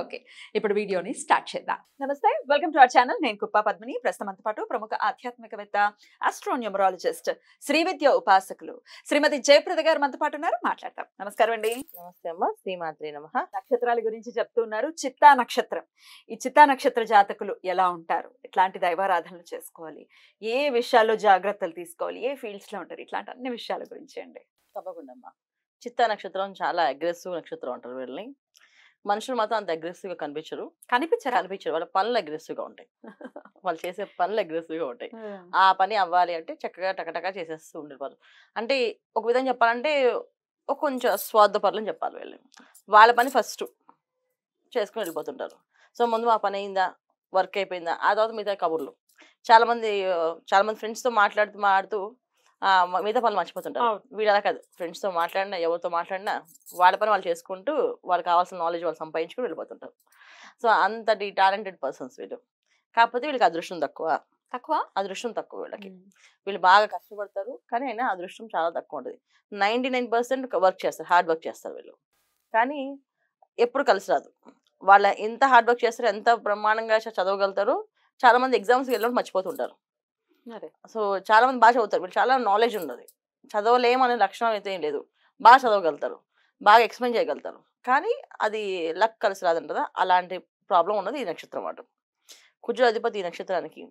okay ఇప్పుడు వీడియోని start చేద్దాం నమస్తే వెల్కమ్ టు అవర్ ఛానల్ నేను కుప్పా పద్మిని అంత పాటు ప్రముఖ ఆధ్యాత్మికవేత్త ఆస్ట్రోన్యూమరాలజిస్ట్ శ్రీవిద్య ఉపాసకులు శ్రీమతి జయప్రద గారు మనతో పాటు ఉన్నారు మాట్లాడతాం నమస్కారం అండి నమస్తే అమ్మ శ్రీమాత్రి నమ నక్షత్రాల గురించి చెప్తున్నారు చిత్తా నక్షత్రం ఈ చిత్తా నక్షత్ర జాతకులు ఎలా ఉంటారు ఎట్లాంటి దైవారాధనలు చేసుకోవాలి ఏ విషయాల్లో జాగ్రత్తలు తీసుకోవాలి ఏ ఫీల్డ్స్ లో ఉంటారు ఇట్లాంటి అన్ని విషయాల గురించి అండి తప్పకుండా అమ్మ చిత్తా నక్షత్రం చాలా అగ్రెసివ్ నక్షత్రం అంటారు వీళ్ళని మనుషులు మాత్రం అంత అగ్రెసివ్ గా కనిపించరు కనిపించారు కనిపించరు వాళ్ళ పనులు అగ్రెసివ్ గా ఉంటాయి వాళ్ళు చేసే పనులు అగ్రెసివ్ గా ఉంటాయి ఆ పని అవ్వాలి అంటే చక్కగా టకటకా చేసేస్తూ ఉండేవారు అంటే ఒక విధంగా చెప్పాలంటే ఒక కొంచెం పనులు చెప్పాలి వెళ్ళి వాళ్ళ పని ఫస్ట్ చేసుకుని వెళ్ళిపోతుంటారు సో ముందు మా పని అయిందా వర్క్ అయిపోయిందా ఆ తర్వాత మిగతా కబుర్లు చాలా మంది చాలా మంది ఫ్రెండ్స్తో మాట్లాడుతూ మాట్లాడుతూ మిగతా పనులు మర్చిపోతుంటారు వీడు అలా కాదు ఫ్రెండ్స్తో మాట్లాడినా ఎవరితో మాట్లాడినా వాళ్ళ పని వాళ్ళు చేసుకుంటూ వాళ్ళకి కావాల్సిన నాలెడ్జ్ వాళ్ళు సంపాదించుకుని వెళ్ళిపోతుంటారు సో అంతటి టాలెంటెడ్ పర్సన్స్ వీళ్ళు కాకపోతే వీళ్ళకి అదృష్టం తక్కువ తక్కువ అదృష్టం తక్కువ వీళ్ళకి వీళ్ళు బాగా కష్టపడతారు కానీ అయినా అదృష్టం చాలా తక్కువ ఉంటుంది నైంటీ వర్క్ చేస్తారు హార్డ్ వర్క్ చేస్తారు వీళ్ళు కానీ ఎప్పుడు కలిసి రాదు వాళ్ళ ఎంత హార్డ్ వర్క్ చేస్తారు ఎంత బ్రహ్మాండంగా చదవగలుగుతారో చాలా మంది ఎగ్జామ్స్కి వెళ్ళినప్పుడు మర్చిపోతుంటారు సో చాలా మంది బాగా చదువుతారు వీళ్ళు చాలా నాలెడ్జ్ ఉండదు చదవలేమనే లక్షణం అయితే ఏం లేదు బాగా చదవగలుగుతారు బాగా ఎక్స్ప్లెయిన్ చేయగలుగుతారు కానీ అది లక్ కలిసి రాదంట కదా అలాంటి ప్రాబ్లం ఉన్నది ఈ నక్షత్రం అన్నమాట కుజ అధిపతి ఈ నక్షత్రానికి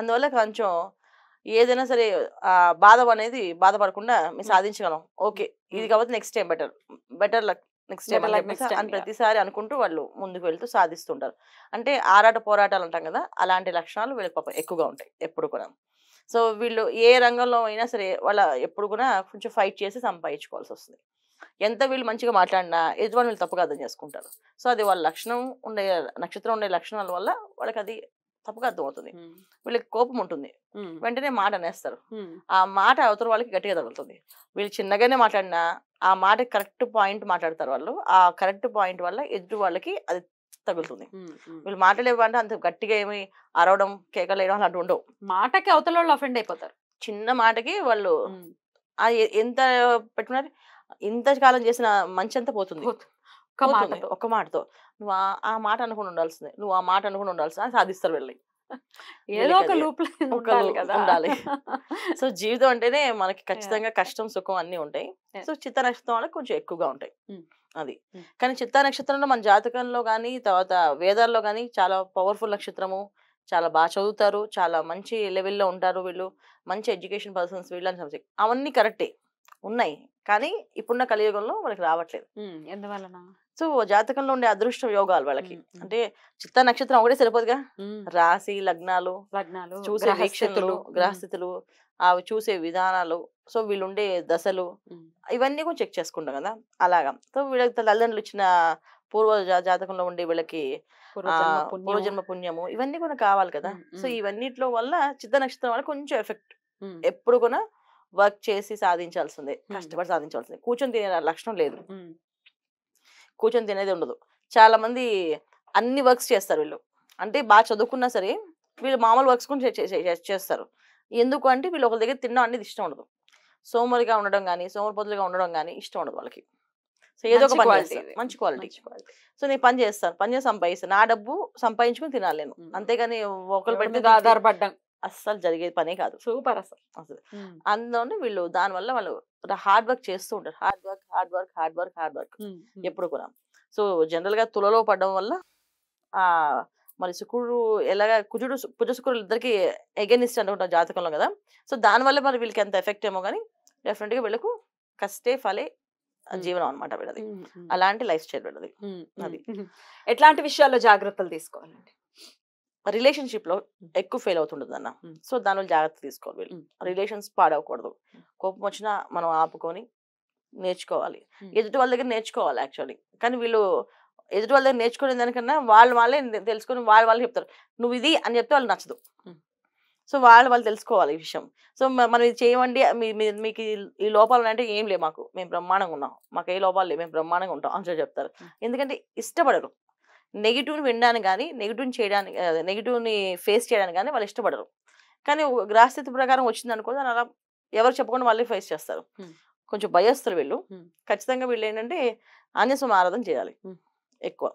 అందువల్ల కొంచెం ఏదైనా సరే బాధ అనేది బాధపడకుండా మేము సాధించగలం ఓకే ఇది కాబట్టి next time better better luck next time అని ప్రతిసారి అనుకుంటూ వాళ్ళు ముందుకు వెళ్తూ సాధిస్తుంటారు అంటే ఆరాట పోరాటాలు అంటాం కదా అలాంటి లక్షణాలు వీళ్ళకి పాపం ఎక్కువగా ఉంటాయి ఎప్పుడు కూడా సో వీళ్ళు ఏ రంగంలో అయినా సరే వాళ్ళ ఎప్పుడు కూడా కొంచెం ఫైట్ చేసి సంపాదించుకోవాల్సి వస్తుంది ఎంత వీళ్ళు మంచిగా మాట్లాడినా ఎదుటి వీళ్ళు తప్పుగా అర్థం చేసుకుంటారు సో అది వాళ్ళ లక్షణం ఉండే నక్షత్రం ఉండే లక్షణాల వల్ల వాళ్ళకి అది తప్పుగా అవుతుంది వీళ్ళకి కోపం ఉంటుంది వెంటనే మాట అనేస్తారు ఆ మాట అవతల వాళ్ళకి గట్టిగా తగులుతుంది వీళ్ళు చిన్నగానే మాట్లాడినా ఆ మాట కరెక్ట్ పాయింట్ మాట్లాడతారు వాళ్ళు ఆ కరెక్ట్ పాయింట్ వల్ల ఎదుటి వాళ్ళకి అది తగులుతుంది వీళ్ళు మాట్లాడేవంటే అంత గట్టిగా ఏమి అరవడం కేకలేయడం అలాంటి ఉండవు మాటకి అవతల వాళ్ళు అఫెండ్ అయిపోతారు చిన్న మాటకి వాళ్ళు ఎంత పెట్టుకున్నారు కాలం చేసిన మంచి అంతా పోతుంది ఒక్క మాటతో నువ్వు ఆ మాట అనుకుని ఉండాల్సిందే నువ్వు ఆ మాట అనుకుని ఉండాల్సిందే సాధిస్తారు వెళ్ళి ఏదో ఒక లూప్ ఉండాలి సో జీవితం అంటేనే మనకి ఖచ్చితంగా కష్టం సుఖం అన్ని ఉంటాయి సో చిత్త నక్షత్రం వాళ్ళకి కొంచెం ఎక్కువగా ఉంటాయి అది కానీ చిత్త నక్షత్రంలో మన జాతకంలో కానీ తర్వాత వేదాల్లో కానీ చాలా పవర్ఫుల్ నక్షత్రము చాలా బాగా చదువుతారు చాలా మంచి లెవెల్లో ఉంటారు వీళ్ళు మంచి ఎడ్యుకేషన్ పర్సన్స్ వీళ్ళని అని సబ్జెక్ట్ అవన్నీ కరెక్టే ఉన్నాయి కానీ ఇప్పుడున్న కలియుగంలో మనకి రావట్లేదు ఎందువలన సో జాతకంలో ఉండే అదృష్టం యోగాలు వాళ్ళకి అంటే చిత్త నక్షత్రం ఒకటే సరిపోదుగా రాశి లగ్నాలు లగ్నాలు చూసే వీక్షతులు గ్రహస్థితులు అవి చూసే విధానాలు సో వీళ్ళుండే దశలు ఇవన్నీ కూడా చెక్ చేసుకుంటాం కదా అలాగా సో వీళ్ళకి తల్లిదండ్రులు ఇచ్చిన పూర్వ జాతకంలో ఉండే వీళ్ళకి పూర్వజన్మ పుణ్యము ఇవన్నీ కూడా కావాలి కదా సో ఇవన్నిట్లో వల్ల చిత్త నక్షత్రం వల్ల కొంచెం ఎఫెక్ట్ ఎప్పుడు కూడా వర్క్ చేసి సాధించాల్సిందే కష్టపడి సాధించాల్సిందే కూర్చొని తినే లక్షణం లేదు కూర్చొని తినేది ఉండదు చాలా మంది అన్ని వర్క్స్ చేస్తారు వీళ్ళు అంటే బాగా చదువుకున్నా సరే వీళ్ళు మామూలు వర్క్స్ కూడా చేస్తారు ఎందుకు అంటే వీళ్ళు ఒకరి దగ్గర తినడం అనేది ఇష్టం ఉండదు సోమరిగా ఉండడం కానీ సోమరి పొద్దులుగా ఉండడం కానీ ఇష్టం ఉండదు వాళ్ళకి సో ఏదో ఒక క్వాలిటీ మంచి క్వాలిటీ సో నేను పని చేస్తాను పని చేసి సంపాదిస్తాను నా డబ్బు సంపాదించుకుని తినాలి నేను అంతేగాని ఒకరు పెట్టి ఆధారపడ్డాం అస్సలు జరిగేది పనే కాదు సూపర్ అసలు అసలు అందులోనే వీళ్ళు దానివల్ల వాళ్ళు హార్డ్ వర్క్ చేస్తూ ఉంటారు hard work hard work hard work hard work ఎప్పుడు కూడా సో జనరల్ గా తులలో పడడం వల్ల ఆ మరి శుకుడు ఎలాగ కుజుడు కుజ శుకుడు ఇద్దరికి ఎగెనిస్ట్ అనుకుంటారు జాతకంలో కదా సో దాని వల్ల మరి వీళ్ళకి ఎంత ఎఫెక్ట్ ఏమో కానీ డెఫినెట్ గా వీళ్ళకు కష్టే ఫలే జీవనం అనమాట వీళ్ళది అలాంటి లైఫ్ స్టైల్ వీళ్ళది అది ఎట్లాంటి విషయాల్లో జాగ్రత్తలు తీసుకోవాలండి రిలేషన్షిప్ లో ఎక్కువ ఫెయిల్ అవుతుంటుంది అన్న సో దానిలో జాగ్రత్త తీసుకోవాలి వీళ్ళు రిలేషన్స్ పాడవకూడదు కోపం వచ్చినా మనం ఆపుకొని నేర్చుకోవాలి ఎదుటి వాళ్ళ దగ్గర నేర్చుకోవాలి యాక్చువల్లీ కానీ వీళ్ళు ఎదుటి వాళ్ళ దగ్గర నేర్చుకునే దానికన్నా వాళ్ళు వాళ్ళే తెలుసుకొని వాళ్ళు వాళ్ళు చెప్తారు నువ్వు ఇది అని చెప్తే వాళ్ళు నచ్చదు సో వాళ్ళు వాళ్ళు తెలుసుకోవాలి ఈ విషయం సో మనం ఇది చేయమండి మీకు ఈ లోపాలు అంటే ఏం లేవు మాకు మేము బ్రహ్మాండంగా ఉన్నాం మాకు ఏ లోపాలు లేవు మేము బ్రహ్మాండంగా ఉంటాం అని చెప్తారు ఎందుకంటే ఇష్టపడరు నెగిటివ్ని వినడానికి కానీ నెగిటివ్ని చేయడానికి నెగిటివ్ని ఫేస్ చేయడానికి కానీ వాళ్ళు ఇష్టపడరు కానీ గ్రహస్థితి ప్రకారం వచ్చింది అనుకో దాని అలా ఎవరు చెప్పకుండా మళ్ళీ ఫేస్ చేస్తారు కొంచెం భయస్తులు వీళ్ళు ఖచ్చితంగా వీళ్ళు ఏంటంటే ఆంజస్వామి ఆరాధన చేయాలి ఎక్కువ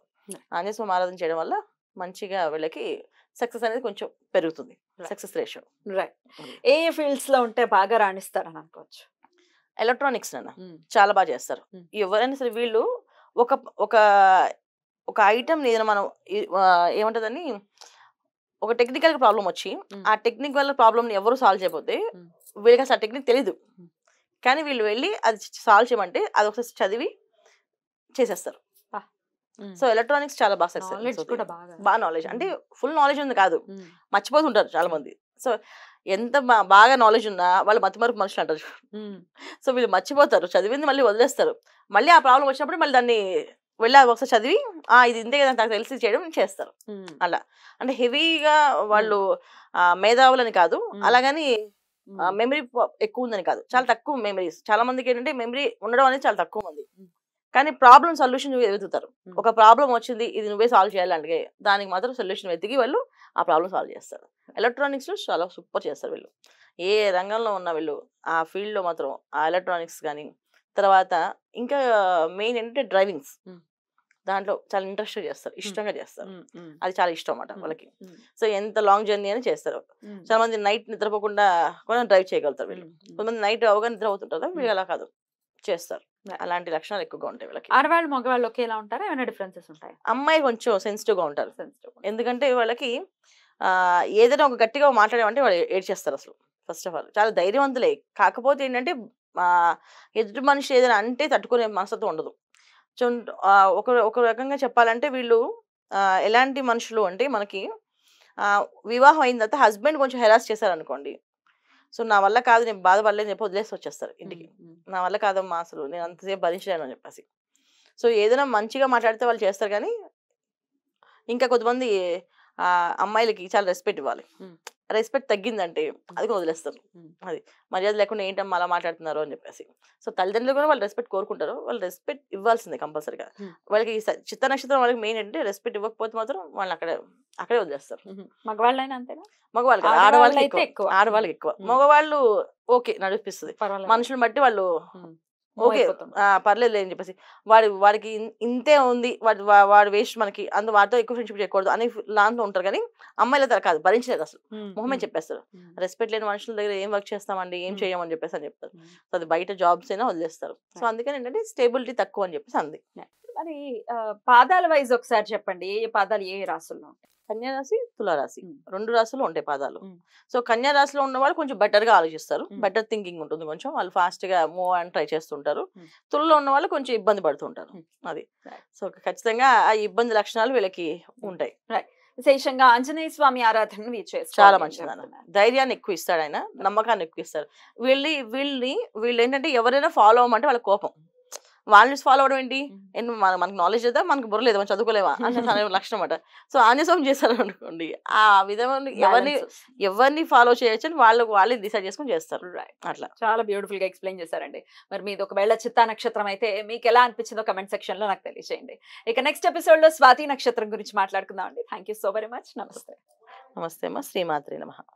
ఆంజస్వామి ఆరాధన చేయడం వల్ల మంచిగా వీళ్ళకి సక్సెస్ అనేది కొంచెం పెరుగుతుంది సక్సెస్ రేషన్ రైట్ ఏ ఫీల్డ్స్ లో ఉంటే బాగా రాణిస్తారని అనుకోవచ్చు ఎలక్ట్రానిక్స్ నాన్న చాలా బాగా చేస్తారు ఎవరైనా సరే వీళ్ళు ఒక ఒక ఒక ఐటమ్ ఏదైనా మనం ఏమంటదని ఒక టెక్నికల్ ప్రాబ్లం వచ్చి ఆ టెక్నిక్ వల్ల ప్రాబ్లమ్ని ఎవరు సాల్వ్ చేయకపోతే వీళ్ళకి అసలు ఆ టెక్నిక్ తెలీదు కానీ వీళ్ళు వెళ్ళి అది సాల్వ్ చేయమంటే అది ఒకసారి చదివి చేసేస్తారు సో ఎలక్ట్రానిక్స్ చాలా బాగా సక్సెస్ బాగా నాలెడ్జ్ అంటే ఫుల్ నాలెడ్జ్ ఉంది కాదు మర్చిపోతుంటారు చాలా మంది సో ఎంత బాగా నాలెడ్జ్ ఉన్నా వాళ్ళు మతిమరుపు మనుషులు అంటారు సో వీళ్ళు మర్చిపోతారు చదివింది మళ్ళీ వదిలేస్తారు మళ్ళీ ఆ ప్రాబ్లం వచ్చినప్పుడు మళ్ళీ దాన్ని వెళ్ళి అది ఒకసారి చదివి ఆ ఇది ఇంతే కదా నాకు తెలిసి చేయడం చేస్తారు అలా అంటే హెవీగా వాళ్ళు మేధావులని కాదు అలాగని మెమరీ ఎక్కువ ఉందని కాదు చాలా తక్కువ మెమరీస్ చాలా మందికి ఏంటంటే మెమరీ ఉండడం అనేది చాలా తక్కువ మంది కానీ ప్రాబ్లం సొల్యూషన్ వెతుకుతారు ఒక ప్రాబ్లం వచ్చింది ఇది నువ్వే సాల్వ్ చేయాలంటే దానికి మాత్రం సొల్యూషన్ వెతికి వాళ్ళు ఆ ప్రాబ్లం సాల్వ్ చేస్తారు ఎలక్ట్రానిక్స్లో చాలా సూపర్ చేస్తారు వీళ్ళు ఏ రంగంలో ఉన్న వీళ్ళు ఆ ఫీల్డ్లో మాత్రం ఆ ఎలక్ట్రానిక్స్ కానీ తర్వాత ఇంకా మెయిన్ ఏంటంటే డ్రైవింగ్స్ దాంట్లో చాలా ఇంట్రెస్ట్ చేస్తారు ఇష్టంగా చేస్తారు అది చాలా ఇష్టం అన్నమాట వాళ్ళకి సో ఎంత లాంగ్ జర్నీ అని చేస్తారు చాలా మంది నైట్ నిద్రపోకుండా కొంచెం డ్రైవ్ చేయగలుగుతారు వీళ్ళు కొంతమంది నైట్ అవగా నిద్ర అవుతుంటారు వీళ్ళు అలా కాదు చేస్తారు అలాంటి లక్షణాలు ఎక్కువగా ఉంటాయి వీళ్ళకి ఆడవాళ్ళు మగవాళ్ళు ఒకేలా ఉంటారు ఏమైనా డిఫరెన్సెస్ ఉంటాయి అమ్మాయి కొంచెం సెన్సిటివ్ గా ఉంటారు సెన్సిటివ్ ఎందుకంటే వాళ్ళకి ఏదైనా ఒక గట్టిగా మాట్లాడమంటే వాళ్ళు ఏడ్చేస్తారు అసలు ఫస్ట్ ఆఫ్ ఆల్ చాలా ధైర్యవంతులే కాకపోతే ఏంటంటే ఎదుటి మనిషి ఏదైనా అంటే తట్టుకునే మనసుతో ఉండదు ఒక ఒక రకంగా చెప్పాలంటే వీళ్ళు ఎలాంటి మనుషులు అంటే మనకి వివాహం అయిన తర్వాత హస్బెండ్ కొంచెం హెరాస్ చేశారనుకోండి సో నా వల్ల కాదు నేను బాధపడలేదు చెప్పి వదిలేసి వచ్చేస్తారు ఇంటికి నా వల్ల కాదమ్మా అసలు నేను అంతసేపు భరించలేను అని చెప్పేసి సో ఏదైనా మంచిగా మాట్లాడితే వాళ్ళు చేస్తారు కానీ ఇంకా కొద్దిమంది అమ్మాయిలకి చాలా రెస్పెక్ట్ ఇవ్వాలి రెస్పెక్ట్ తగ్గిందంటే అది వదిలేస్తారు అది మర్యాద లేకుండా ఏంటమ్మా అలా మాట్లాడుతున్నారు అని చెప్పేసి సో తల్లిదండ్రులు కూడా వాళ్ళు రెస్పెక్ట్ కోరుకుంటారు వాళ్ళు రెస్పెక్ట్ ఇవ్వాల్సిందే కంపల్సరీగా వాళ్ళకి చిత్త నక్షత్రం వాళ్ళకి మెయిన్ ఏంటంటే రెస్పెక్ట్ ఇవ్వకపోతే మాత్రం వాళ్ళని అక్కడ అక్కడే వదిలేస్తారు మగవాళ్ళైనా అంతేనా ఆడవాళ్ళకి ఎక్కువ ఆడవాళ్ళకి ఎక్కువ మగవాళ్ళు ఓకే నడిపిస్తుంది మనుషులు బట్టి వాళ్ళు ఓకే పర్లేదు లేదని చెప్పేసి వాడి వాడికి ఇంతే ఉంది వాడి వాడి వేస్ట్ మనకి అందు వాడితో ఎక్కువ ఫ్రెండ్షిప్ చేయకూడదు అని లాంట్లో ఉంటారు కానీ అమ్మాయిల తర కాదు భరించలేదు అసలు మొహమే చెప్పేస్తారు రెస్పెక్ట్ లేని మనుషుల దగ్గర ఏం వర్క్ చేస్తామండి ఏం చేయమని చెప్పేసి అని చెప్తారు సో అది బయట జాబ్స్ అయినా వదిలేస్తారు సో అందుకని ఏంటంటే స్టేబిలిటీ తక్కువ అని చెప్పేసి అంది మరి పాదాల వైజ్ ఒకసారి చెప్పండి ఏ పాదాలు ఏ రాసుల్లో ఉంటాయి కన్యారాశి తులారాశి రెండు రాశులు ఉంటాయి పాదాలు సో కన్యారాశిలో ఉన్న వాళ్ళు కొంచెం బెటర్ గా ఆలోచిస్తారు బెటర్ థింకింగ్ ఉంటుంది కొంచెం వాళ్ళు ఫాస్ట్ గా మూవ్ అండ్ ట్రై చేస్తుంటారు తులలో ఉన్న వాళ్ళు కొంచెం ఇబ్బంది పడుతుంటారు అది సో ఖచ్చితంగా ఆ ఇబ్బంది లక్షణాలు వీళ్ళకి ఉంటాయి విశేషంగా ఆంజనేయ స్వామి ఆరాధన చాలా మంచిది ధైర్యాన్ని ఎక్కువ ఇస్తాడు ఆయన నమ్మకాన్ని ఎక్కువ ఇస్తారు వీళ్ళని వీళ్ళని వీళ్ళు ఏంటంటే ఎవరైనా ఫాలో అవ్వమంటే వాళ్ళ కోపం వాల్యూస్ ఫాలో అవడం ఏంటి మనకు నాలెడ్జ్ లేదా మనకు బుర్ర లేదా మనం చదువుకోలేమా లక్షణం అనమాట సో ఆంజస్వామి చేస్తారు అనుకోండి ఆ విధమైన ఎవరిని ఎవరిని ఫాలో చేయొచ్చు అని వాళ్ళకు వాళ్ళే డిసైడ్ చేసుకుని చేస్తారు అట్లా చాలా బ్యూటిఫుల్ గా ఎక్స్ప్లెయిన్ చేస్తారండి మరి మీది ఒకవేళ చిత్తా నక్షత్రం అయితే మీకు ఎలా అనిపించిందో కమెంట్ సెక్షన్ లో నాకు తెలియజేయండి ఇక నెక్స్ట్ ఎపిసోడ్ లో స్వాతి నక్షత్రం గురించి మాట్లాడుకుందాం అండి థ్యాంక్ సో వెరీ మచ్ నమస్తే నమస్తే మా శ్రీమాత్రి నమ